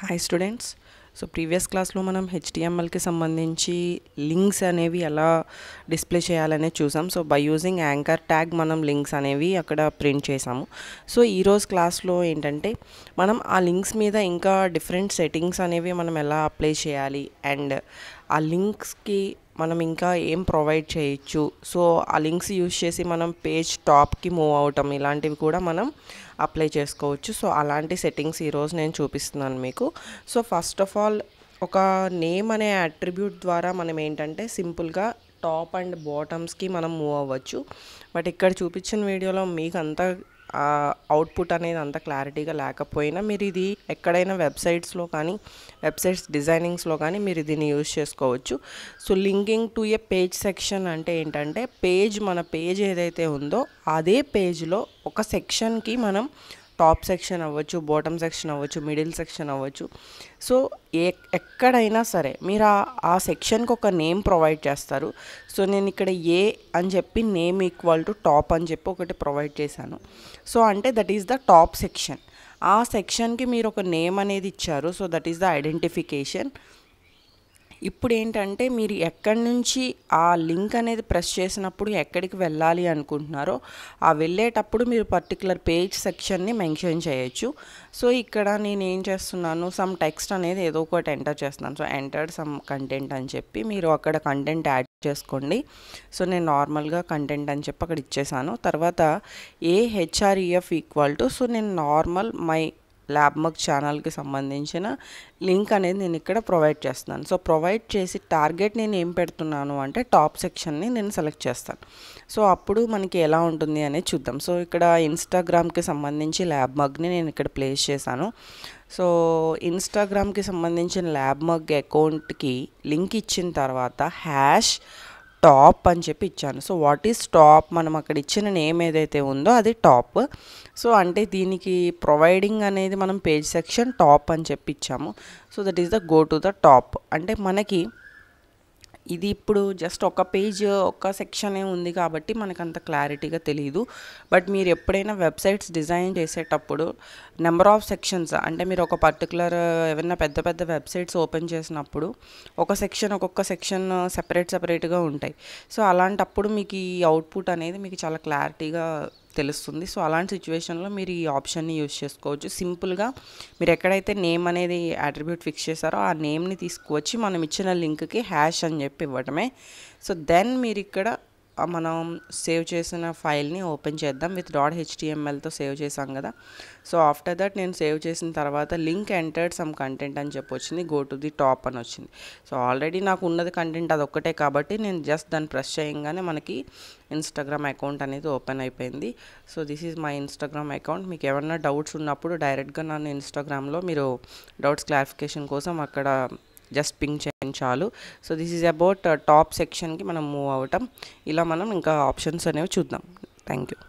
hi students so previous క్లాస్లో మనం హెచ్టిఎంఎల్కి సంబంధించి లింక్స్ అనేవి ఎలా డిస్ప్లే చేయాలనే చూసాం so by using anchor tag మనం లింక్స్ అనేవి అక్కడ ప్రింట్ చేసాము సో ఈరోజు క్లాస్లో ఏంటంటే మనం ఆ లింక్స్ మీద ఇంకా డిఫరెంట్ సెట్టింగ్స్ అనేవి మనం ఎలా అప్లై చేయాలి అండ్ ఆ లింక్స్కి మనం ఇంకా ఏం ప్రొవైడ్ చేయొచ్చు సో ఆ లింక్స్ యూజ్ చేసి మనం పేజ్ టాప్కి మూవ్ అవటం ఇలాంటివి కూడా మనం అప్లై చేసుకోవచ్చు సో అలాంటి సెట్టింగ్స్ ఈరోజు నేను చూపిస్తున్నాను మీకు సో ఫస్ట్ ఆఫ్ ఆల్ ఒక నేమ్ అనే అట్రిబ్యూట్ ద్వారా మనం ఏంటంటే సింపుల్గా టాప్ అండ్ బాటమ్స్కి మనం మూవ్ అవ్వచ్చు బట్ ఇక్కడ చూపించిన వీడియోలో మీకు అంతా అవుట్పుట్ అనేది అంత క్లారిటీగా లేకపోయినా మీరు ఇది ఎక్కడైనా వెబ్సైట్స్లో కానీ వెబ్సైట్స్ డిజైనింగ్స్లో కానీ మీరు దీన్ని యూజ్ చేసుకోవచ్చు so linking to a page section అంటే ఏంటంటే పేజ్ మన పేజ్ ఏదైతే ఉందో అదే పేజ్లో ఒక సెక్షన్కి మనం టాప్ సెక్షన్ అవ్వచ్చు బాటమ్ సెక్షన్ అవ్వచ్చు మిడిల్ సెక్షన్ అవ్వచ్చు సో ఏ ఎక్కడైనా సరే మీరు ఆ సెక్షన్కి ఒక నేమ్ ప్రొవైడ్ చేస్తారు సో నేను ఇక్కడ ఏ అని చెప్పి నేమ్ ఈక్వల్ టు టాప్ అని చెప్పి ఒకటి ప్రొవైడ్ చేశాను సో అంటే that is the top section ఆ సెక్షన్కి మీరు ఒక నేమ్ అనేది ఇచ్చారు so that is the identification ఇప్పుడు ఏంటంటే మీరు ఎక్కడి నుంచి ఆ లింక్ అనేది ప్రెస్ చేసినప్పుడు ఎక్కడికి వెళ్ళాలి అనుకుంటున్నారో ఆ వెళ్ళేటప్పుడు మీరు పర్టికులర్ పేజ్ సెక్షన్ని మెన్షన్ చేయొచ్చు సో ఇక్కడ నేను ఏం చేస్తున్నాను సమ్ టెక్స్ట్ అనేది ఏదో ఒకటి ఎంటర్ చేస్తున్నాను సో ఎంటర్ సమ్ కంటెంట్ అని చెప్పి మీరు అక్కడ కంటెంట్ యాడ్ చేసుకోండి సో నేను నార్మల్గా కంటెంట్ అని చెప్పి అక్కడ ఇచ్చేసాను తర్వాత a HREF equal to so నేను నార్మల్ మై ల్యాబ్మక్ ఛానల్కి సంబంధించిన లింక్ అనేది నేను ఇక్కడ ప్రొవైడ్ చేస్తున్నాను సో ప్రొవైడ్ చేసి టార్గెట్ నేను ఏం పెడుతున్నాను అంటే టాప్ సెక్షన్ని నేను సెలెక్ట్ చేస్తాను సో అప్పుడు మనకి ఎలా ఉంటుంది అనేది చూద్దాం సో ఇక్కడ ఇన్స్టాగ్రామ్కి సంబంధించి ల్యాబ్ మగ్ని నేను ఇక్కడ ప్లేస్ చేశాను సో ఇన్స్టాగ్రామ్కి సంబంధించిన ల్యాబ్ మగ్ అకౌంట్కి లింక్ ఇచ్చిన తర్వాత హ్యాష్ టాప్ అని చెప్పి ఇచ్చాను సో వాట్ ఈస్ టాప్ మనం అక్కడ ఇచ్చిన నేమ్ ఏదైతే ఉందో అది టాప్ సో అంటే దీనికి ప్రొవైడింగ్ అనేది మనం పేజ్ సెక్షన్ టాప్ అని చెప్పి ఇచ్చాము so that is the go to the top అంటే మనకి ఇది ఇప్పుడు జస్ట్ ఒక పేజ్ ఒక సెక్షనే ఉంది కాబట్టి మనకు అంత క్లారిటీగా తెలియదు బట్ మీరు ఎప్పుడైనా వెబ్సైట్స్ డిజైన్ చేసేటప్పుడు నెంబర్ ఆఫ్ సెక్షన్స్ అంటే మీరు ఒక పర్టికులర్ ఏమైనా పెద్ద పెద్ద వెబ్సైట్స్ ఓపెన్ చేసినప్పుడు ఒక సెక్షన్ ఒక్కొక్క సెక్షన్ సెపరేట్ సెపరేట్గా ఉంటాయి సో అలాంటప్పుడు మీకు ఈ అవుట్పుట్ అనేది మీకు చాలా క్లారిటీగా తెలుస్తుంది సో అలాంటి సిచ్యువేషన్లో మీరు ఈ ఆప్షన్ని యూజ్ చేసుకోవచ్చు సింపుల్గా మీరు ఎక్కడైతే నేమ్ అనేది అట్రిబ్యూట్ ఫిక్స్ చేశారో ఆ నేమ్ని తీసుకువచ్చి మనం ఇచ్చిన లింక్కి హ్యాష్ అని చెప్పి ఇవ్వటమే సో దెన్ మీరు ఇక్కడ మనం సేవ్ చేసిన ఫైల్ని ఓపెన్ చేద్దాం విత్ డాట్ హెచ్టిఎంఎల్తో సేవ్ చేసాం కదా సో ఆఫ్టర్ దట్ నేను సేవ్ చేసిన తర్వాత లింక్ ఎంటర్డ్ సమ్ కంటెంట్ అని చెప్పి వచ్చింది గో టు ది టాప్ అని వచ్చింది సో ఆల్రెడీ నాకు ఉన్నది కంటెంట్ అదొక్కటే కాబట్టి నేను జస్ట్ దాన్ని ప్రెస్ చేయంగానే మనకి ఇన్స్టాగ్రామ్ అకౌంట్ అనేది ఓపెన్ అయిపోయింది so this is my Instagram account మీకు ఏమన్నా డౌట్స్ ఉన్నప్పుడు డైరెక్ట్గా నన్ను ఇన్స్టాగ్రామ్లో మీరు డౌట్స్ క్లారిఫికేషన్ కోసం అక్కడ జస్ట్ పింగ్ చేయండి సెక్షన్ చాలు so this is about top సెక్షన్కి మనం మూవ్ అవటం ఇలా మనం ఇంకా ఆప్షన్స్ అనేవి చూద్దాం థ్యాంక్ యూ